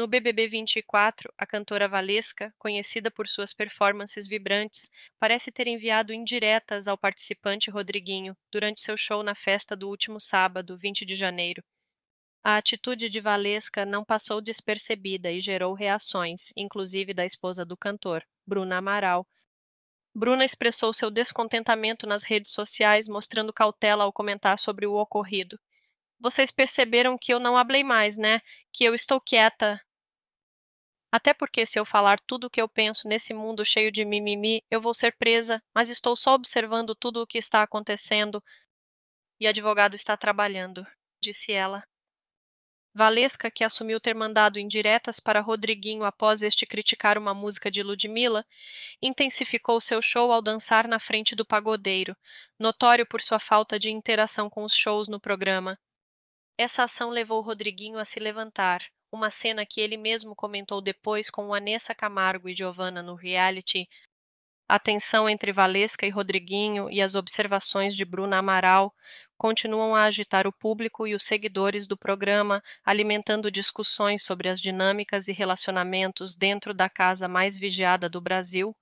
No BBB 24, a cantora Valesca, conhecida por suas performances vibrantes, parece ter enviado indiretas ao participante Rodriguinho durante seu show na festa do último sábado, 20 de janeiro. A atitude de Valesca não passou despercebida e gerou reações, inclusive da esposa do cantor, Bruna Amaral. Bruna expressou seu descontentamento nas redes sociais, mostrando cautela ao comentar sobre o ocorrido vocês perceberam que eu não hablei mais, né? Que eu estou quieta, até porque, se eu falar tudo o que eu penso nesse mundo cheio de mimimi, eu vou ser presa, mas estou só observando tudo o que está acontecendo. E advogado está trabalhando, disse ela. Valesca, que assumiu ter mandado indiretas para Rodriguinho após este criticar uma música de Ludmilla, intensificou seu show ao dançar na frente do pagodeiro, notório por sua falta de interação com os shows no programa. Essa ação levou Rodriguinho a se levantar, uma cena que ele mesmo comentou depois com Anessa Camargo e Giovanna no reality a tensão entre Valesca e Rodriguinho e as observações de Bruna Amaral continuam a agitar o público e os seguidores do programa, alimentando discussões sobre as dinâmicas e relacionamentos dentro da casa mais vigiada do Brasil,